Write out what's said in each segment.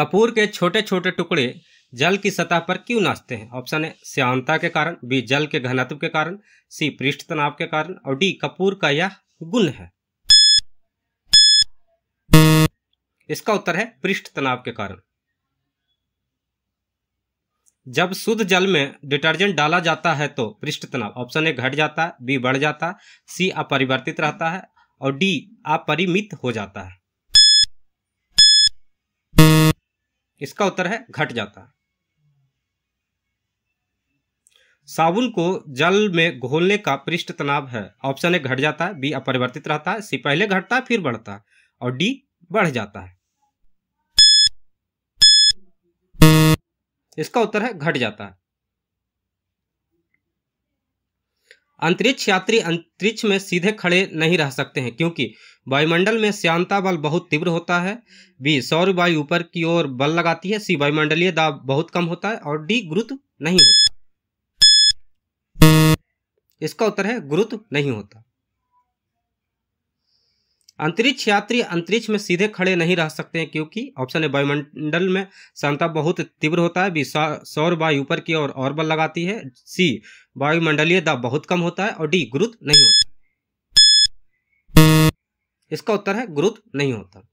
कपूर के छोटे छोटे टुकड़े जल की सतह पर क्यों नाचते हैं ऑप्शन ए श्यामता के कारण बी जल के घनत्व के कारण सी पृष्ठ तनाव के कारण और डी कपूर का यह गुण है इसका उत्तर है पृष्ठ तनाव के कारण जब शुद्ध जल में डिटर्जेंट डाला जाता है तो पृष्ठ तनाव ऑप्शन ए घट जाता है बी बढ़ जाता है सी अपरिवर्तित रहता है और डी अपरिमित हो जाता है इसका उत्तर है घट जाता है साबुन को जल में घोलने का पृष्ठ तनाव है ऑप्शन ए घट जाता है बी अपरिवर्तित रहता है सी पहले घटता है फिर बढ़ता है और डी बढ़ जाता है इसका उत्तर है घट जाता है अंतरिक्ष यात्री अंतरिक्ष में सीधे खड़े नहीं रह सकते हैं क्योंकि वायुमंडल में श्यांता बल बहुत तीव्र होता है बी सौर वायु ऊपर की ओर बल लगाती है सी वायुमंडलीय दाब बहुत कम होता है और डी गुरुत्व नहीं होता इसका उत्तर है गुरुत्व नहीं होता अंतरिक्ष यात्री अंतरिक्ष में सीधे खड़े नहीं रह सकते हैं क्योंकि ऑप्शन ए वायुमंडल में संताप बहुत तीव्र होता है बी सौर वायु ऊपर की ओर और बल लगाती है सी वायुमंडलीय दाब बहुत कम होता है और डी गुरुत्व नहीं होता इसका उत्तर है गुरुत्व नहीं होता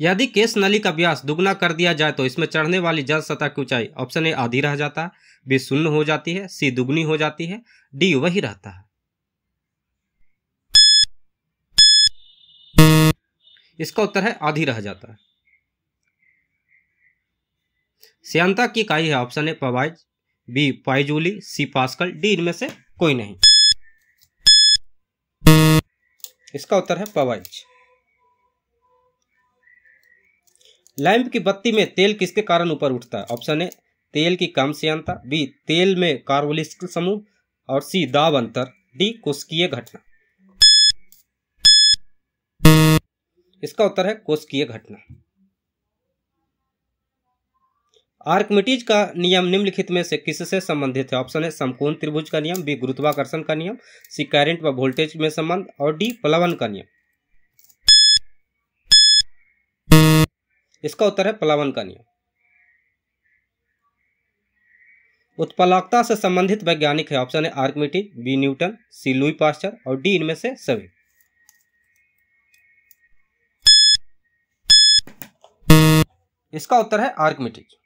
यदि केस नली का व्यास दुगना कर दिया जाए तो इसमें चढ़ने वाली जल सतह की ऊंचाई ऑप्शन ए आधी रह जाता है बी शून्य हो जाती है सी दुगनी हो जाती है डी वही रहता है इसका उत्तर है आधी रह जाता है श्यांता की इकाई है option A poise B poiseuille C pascal D इनमें से कोई नहीं इसका उत्तर है पवाइज लैंप की बत्ती में तेल किसके कारण ऊपर उठता है ऑप्शन ए तेल की कम श्यांता बी तेल में कार्बोलिस्क समूह और सी दाब अंतर डी कोष्कीय घटना इसका उत्तर है कोशकीय घटना आर्कमिटीज का नियम निम्नलिखित में से किससे संबंधित है ऑप्शन है समकोण त्रिभुज का नियम बी गुरुत्वाकर्षण का नियम सी करंट व वोल्टेज में संबंध और डी प्लवन का नियम इसका उत्तर है प्लवन का नियम उत्पलकता से संबंधित वैज्ञानिक है ऑप्शन है Archimedes B Newton C Louis Pasteur और डी इनमें से सभी इसका उत्तर है आर्कमेटिक